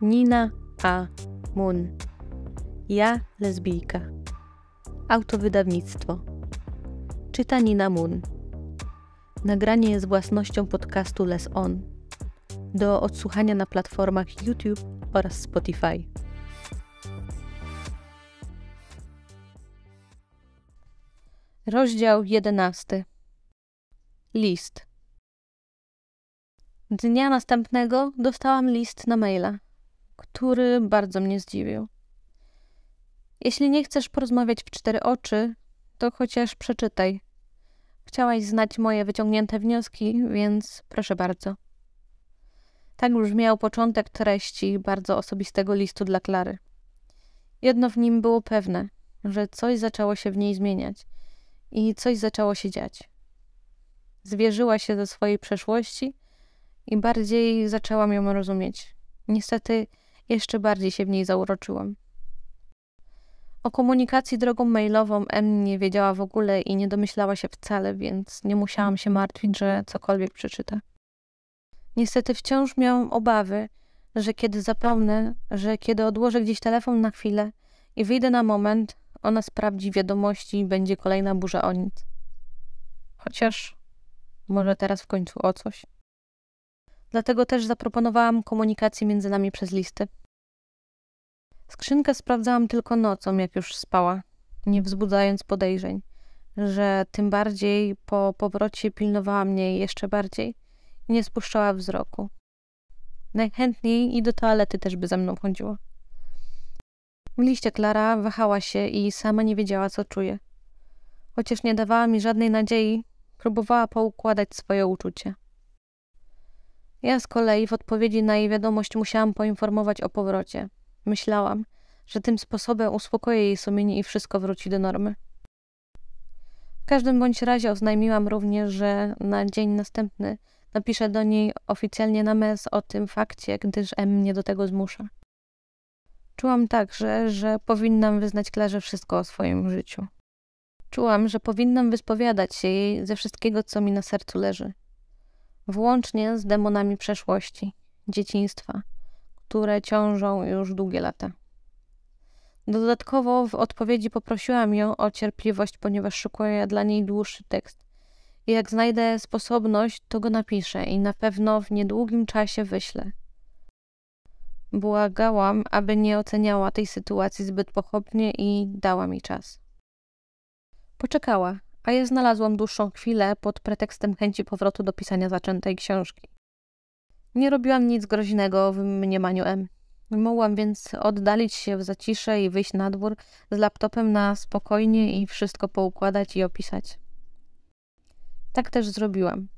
Nina A. Moon. Ja lesbijka. Autowydawnictwo. Czyta Nina Moon. Nagranie jest własnością podcastu Les On. Do odsłuchania na platformach YouTube oraz Spotify. Rozdział 11. List. Dnia następnego dostałam list na maila który bardzo mnie zdziwił. Jeśli nie chcesz porozmawiać w cztery oczy, to chociaż przeczytaj. Chciałaś znać moje wyciągnięte wnioski, więc proszę bardzo. Tak brzmiał początek treści bardzo osobistego listu dla Klary. Jedno w nim było pewne, że coś zaczęło się w niej zmieniać i coś zaczęło się dziać. Zwierzyła się do swojej przeszłości i bardziej zaczęłam ją rozumieć. Niestety, jeszcze bardziej się w niej zauroczyłam. O komunikacji drogą mailową Emmy nie wiedziała w ogóle i nie domyślała się wcale, więc nie musiałam się martwić, że cokolwiek przeczyta. Niestety wciąż miałam obawy, że kiedy zapomnę, że kiedy odłożę gdzieś telefon na chwilę i wyjdę na moment, ona sprawdzi wiadomości i będzie kolejna burza o nic. Chociaż może teraz w końcu o coś. Dlatego też zaproponowałam komunikację między nami przez listy. Skrzynkę sprawdzałam tylko nocą, jak już spała, nie wzbudzając podejrzeń, że tym bardziej po powrocie pilnowała mnie jeszcze bardziej i nie spuszczała wzroku. Najchętniej i do toalety też by ze mną chodziła. W liście Klara wahała się i sama nie wiedziała, co czuje. Chociaż nie dawała mi żadnej nadziei, próbowała poukładać swoje uczucie. Ja z kolei w odpowiedzi na jej wiadomość musiałam poinformować o powrocie. Myślałam, że tym sposobem uspokoję jej sumienie i wszystko wróci do normy. W każdym bądź razie oznajmiłam również, że na dzień następny napiszę do niej oficjalnie na mes o tym fakcie, gdyż M mnie do tego zmusza. Czułam także, że powinnam wyznać Klarze wszystko o swoim życiu. Czułam, że powinnam wyspowiadać się jej ze wszystkiego, co mi na sercu leży włącznie z demonami przeszłości, dzieciństwa, które ciążą już długie lata. Dodatkowo w odpowiedzi poprosiłam ją o cierpliwość, ponieważ szykuję dla niej dłuższy tekst. I jak znajdę sposobność, to go napiszę i na pewno w niedługim czasie wyślę. Błagałam, aby nie oceniała tej sytuacji zbyt pochopnie i dała mi czas. Poczekała, a je znalazłam dłuższą chwilę pod pretekstem chęci powrotu do pisania zaczętej książki. Nie robiłam nic groźnego w mniemaniu M. Mogłam więc oddalić się w zacisze i wyjść na dwór z laptopem na spokojnie i wszystko poukładać i opisać. Tak też zrobiłam.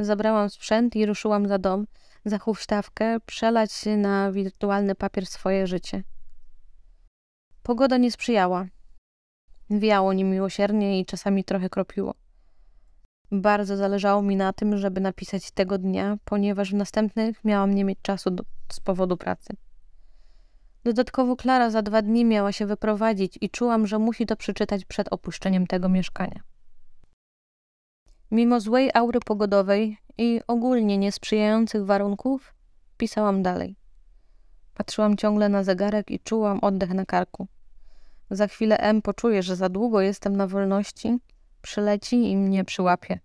Zabrałam sprzęt i ruszyłam za dom, za huśtawkę, przelać na wirtualny papier swoje życie. Pogoda nie sprzyjała wiało niemiłosiernie i czasami trochę kropiło. Bardzo zależało mi na tym, żeby napisać tego dnia, ponieważ w następnych miałam nie mieć czasu do, z powodu pracy. Dodatkowo Klara za dwa dni miała się wyprowadzić i czułam, że musi to przeczytać przed opuszczeniem tego mieszkania. Mimo złej aury pogodowej i ogólnie niesprzyjających warunków, pisałam dalej. Patrzyłam ciągle na zegarek i czułam oddech na karku. Za chwilę M poczuje, że za długo jestem na wolności, przyleci i mnie przyłapie.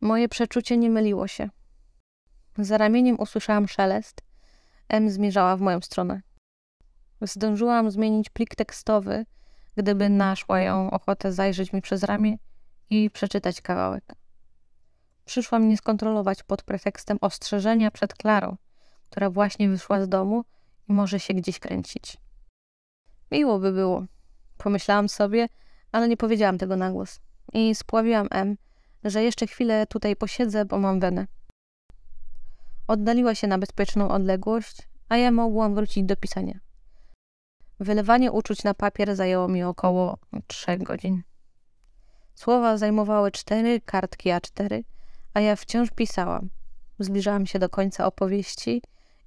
Moje przeczucie nie myliło się. Za ramieniem usłyszałam szelest. M zmierzała w moją stronę. Zdążyłam zmienić plik tekstowy, gdyby naszła ją ochotę zajrzeć mi przez ramię i przeczytać kawałek. Przyszła mnie skontrolować pod pretekstem ostrzeżenia przed Klarą, która właśnie wyszła z domu i może się gdzieś kręcić. Miło by było, pomyślałam sobie, ale nie powiedziałam tego na głos. I spławiłam M, że jeszcze chwilę tutaj posiedzę, bo mam wenę. Oddaliła się na bezpieczną odległość, a ja mogłam wrócić do pisania. Wylewanie uczuć na papier zajęło mi około trzech godzin. Słowa zajmowały cztery kartki A4, a ja wciąż pisałam. Zbliżałam się do końca opowieści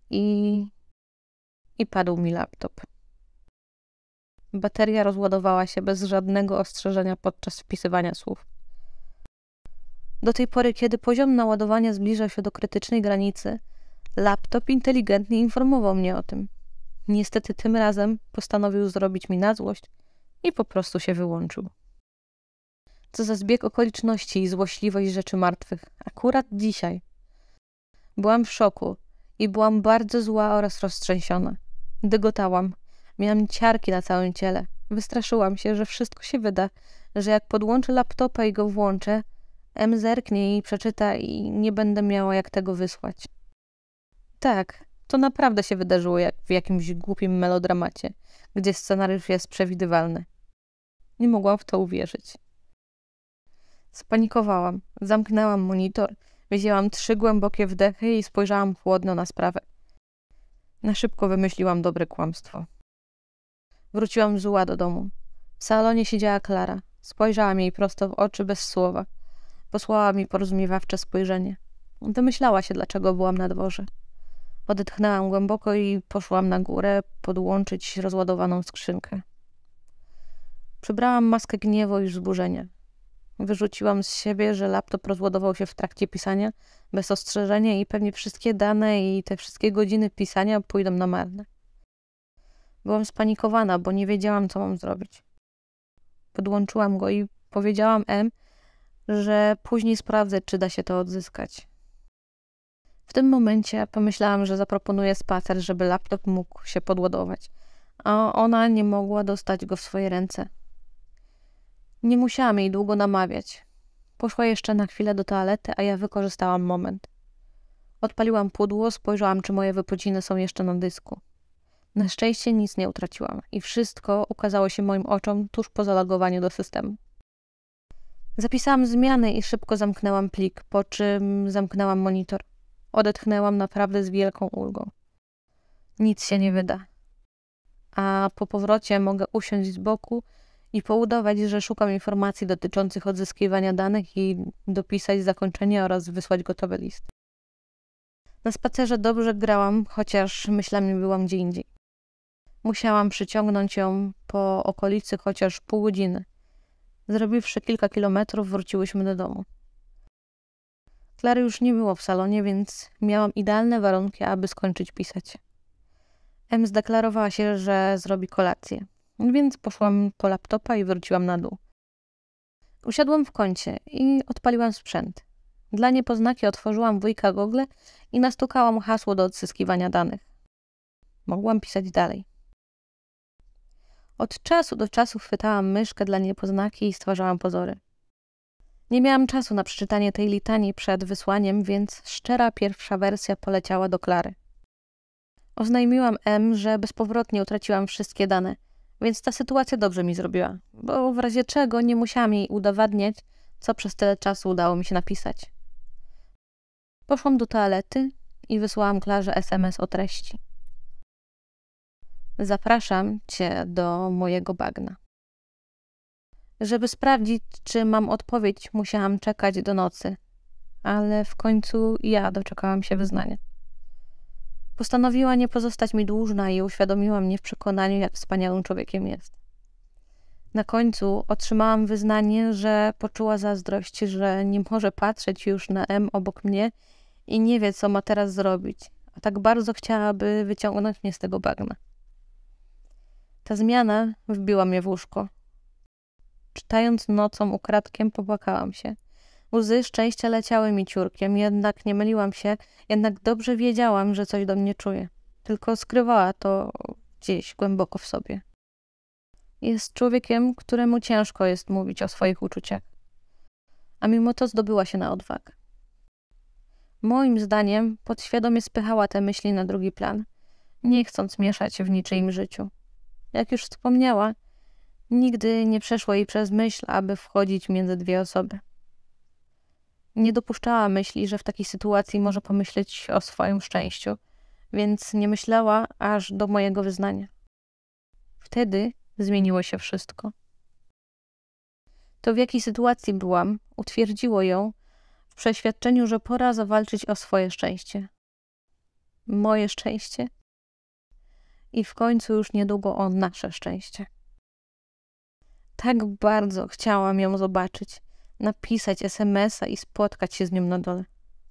i. i padł mi laptop. Bateria rozładowała się bez żadnego ostrzeżenia podczas wpisywania słów. Do tej pory, kiedy poziom naładowania zbliżał się do krytycznej granicy, laptop inteligentnie informował mnie o tym. Niestety tym razem postanowił zrobić mi na złość i po prostu się wyłączył. Co za zbieg okoliczności i złośliwość rzeczy martwych, akurat dzisiaj. Byłam w szoku i byłam bardzo zła oraz roztrzęsiona. Dygotałam, Miałam ciarki na całym ciele. Wystraszyłam się, że wszystko się wyda, że jak podłączę laptopa i go włączę, M zerknie i przeczyta i nie będę miała jak tego wysłać. Tak, to naprawdę się wydarzyło jak w jakimś głupim melodramacie, gdzie scenariusz jest przewidywalny. Nie mogłam w to uwierzyć. Spanikowałam, zamknęłam monitor, wzięłam trzy głębokie wdechy i spojrzałam chłodno na sprawę. Na szybko wymyśliłam dobre kłamstwo. Wróciłam zła do domu. W salonie siedziała Klara. Spojrzałam jej prosto w oczy bez słowa. Posłała mi porozumiewawcze spojrzenie. Domyślała się, dlaczego byłam na dworze. Odetchnęłam głęboko i poszłam na górę podłączyć rozładowaną skrzynkę. Przybrałam maskę gniewu i wzburzenia. Wyrzuciłam z siebie, że laptop rozładował się w trakcie pisania bez ostrzeżenia i pewnie wszystkie dane i te wszystkie godziny pisania pójdą na marne. Byłam spanikowana, bo nie wiedziałam, co mam zrobić. Podłączyłam go i powiedziałam M, że później sprawdzę, czy da się to odzyskać. W tym momencie pomyślałam, że zaproponuję spacer, żeby laptop mógł się podładować, a ona nie mogła dostać go w swoje ręce. Nie musiałam jej długo namawiać. Poszła jeszcze na chwilę do toalety, a ja wykorzystałam moment. Odpaliłam pudło, spojrzałam, czy moje wypociny są jeszcze na dysku. Na szczęście nic nie utraciłam i wszystko ukazało się moim oczom tuż po zalogowaniu do systemu. Zapisałam zmiany i szybko zamknęłam plik, po czym zamknęłam monitor. Odetchnęłam naprawdę z wielką ulgą. Nic się nie wyda. A po powrocie mogę usiąść z boku i poudawać, że szukam informacji dotyczących odzyskiwania danych i dopisać zakończenie oraz wysłać gotowy list. Na spacerze dobrze grałam, chociaż myślami byłam gdzie indziej. Musiałam przyciągnąć ją po okolicy chociaż pół godziny. Zrobiwszy kilka kilometrów, wróciłyśmy do domu. Klary już nie było w salonie, więc miałam idealne warunki, aby skończyć pisać. M zdeklarowała się, że zrobi kolację, więc poszłam po laptopa i wróciłam na dół. Usiadłam w kącie i odpaliłam sprzęt. Dla niepoznaki otworzyłam wujka Google i nastukałam hasło do odzyskiwania danych. Mogłam pisać dalej. Od czasu do czasu chwytałam myszkę dla niepoznaki i stwarzałam pozory. Nie miałam czasu na przeczytanie tej litanii przed wysłaniem, więc szczera pierwsza wersja poleciała do Klary. Oznajmiłam M, że bezpowrotnie utraciłam wszystkie dane, więc ta sytuacja dobrze mi zrobiła, bo w razie czego nie musiałam jej udowadniać, co przez tyle czasu udało mi się napisać. Poszłam do toalety i wysłałam Klarze SMS o treści. Zapraszam Cię do mojego bagna. Żeby sprawdzić, czy mam odpowiedź, musiałam czekać do nocy, ale w końcu ja doczekałam się wyznania. Postanowiła nie pozostać mi dłużna i uświadomiła mnie w przekonaniu, jak wspaniałym człowiekiem jest. Na końcu otrzymałam wyznanie, że poczuła zazdrość, że nie może patrzeć już na M obok mnie i nie wie, co ma teraz zrobić, a tak bardzo chciałaby wyciągnąć mnie z tego bagna. Ta zmiana wbiła mnie w łóżko. Czytając nocą ukradkiem, popłakałam się. Łzy szczęścia leciały mi ciurkiem, jednak nie myliłam się, jednak dobrze wiedziałam, że coś do mnie czuje. Tylko skrywała to gdzieś głęboko w sobie. Jest człowiekiem, któremu ciężko jest mówić o swoich uczuciach. A mimo to zdobyła się na odwagę. Moim zdaniem podświadomie spychała te myśli na drugi plan, nie chcąc mieszać w niczyim życiu jak już wspomniała, nigdy nie przeszło jej przez myśl, aby wchodzić między dwie osoby. Nie dopuszczała myśli, że w takiej sytuacji może pomyśleć o swoim szczęściu, więc nie myślała aż do mojego wyznania. Wtedy zmieniło się wszystko. To, w jakiej sytuacji byłam, utwierdziło ją w przeświadczeniu, że pora zawalczyć o swoje szczęście. Moje szczęście i w końcu już niedługo o nasze szczęście. Tak bardzo chciałam ją zobaczyć, napisać SMS-a i spotkać się z nią na dole.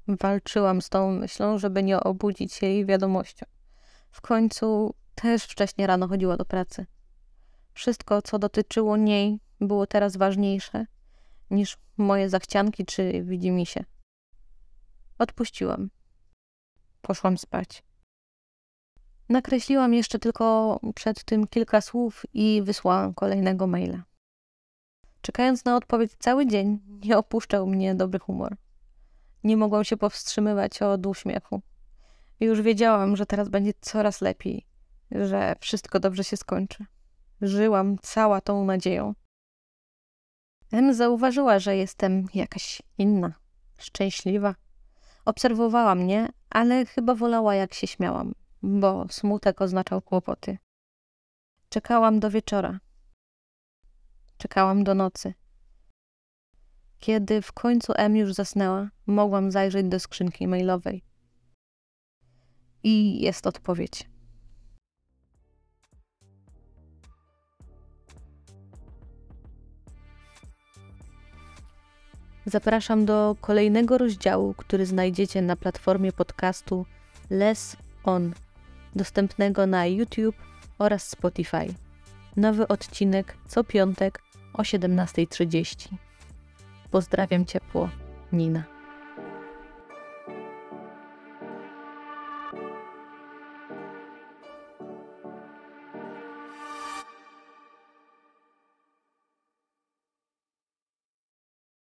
Walczyłam z tą myślą, żeby nie obudzić jej wiadomością. W końcu też wcześnie rano chodziła do pracy. Wszystko, co dotyczyło niej, było teraz ważniejsze niż moje zachcianki czy widzi mi się. Odpuściłam. Poszłam spać. Nakreśliłam jeszcze tylko przed tym kilka słów i wysłałam kolejnego maila. Czekając na odpowiedź cały dzień, nie opuszczał mnie dobry humor. Nie mogłam się powstrzymywać od uśmiechu. Już wiedziałam, że teraz będzie coraz lepiej, że wszystko dobrze się skończy. Żyłam cała tą nadzieją. M zauważyła, że jestem jakaś inna, szczęśliwa. Obserwowała mnie, ale chyba wolała, jak się śmiałam bo smutek oznaczał kłopoty. Czekałam do wieczora. Czekałam do nocy. Kiedy w końcu M już zasnęła, mogłam zajrzeć do skrzynki mailowej. I jest odpowiedź. Zapraszam do kolejnego rozdziału, który znajdziecie na platformie podcastu Less On dostępnego na YouTube oraz Spotify. Nowy odcinek co piątek o 17.30. Pozdrawiam ciepło, Nina.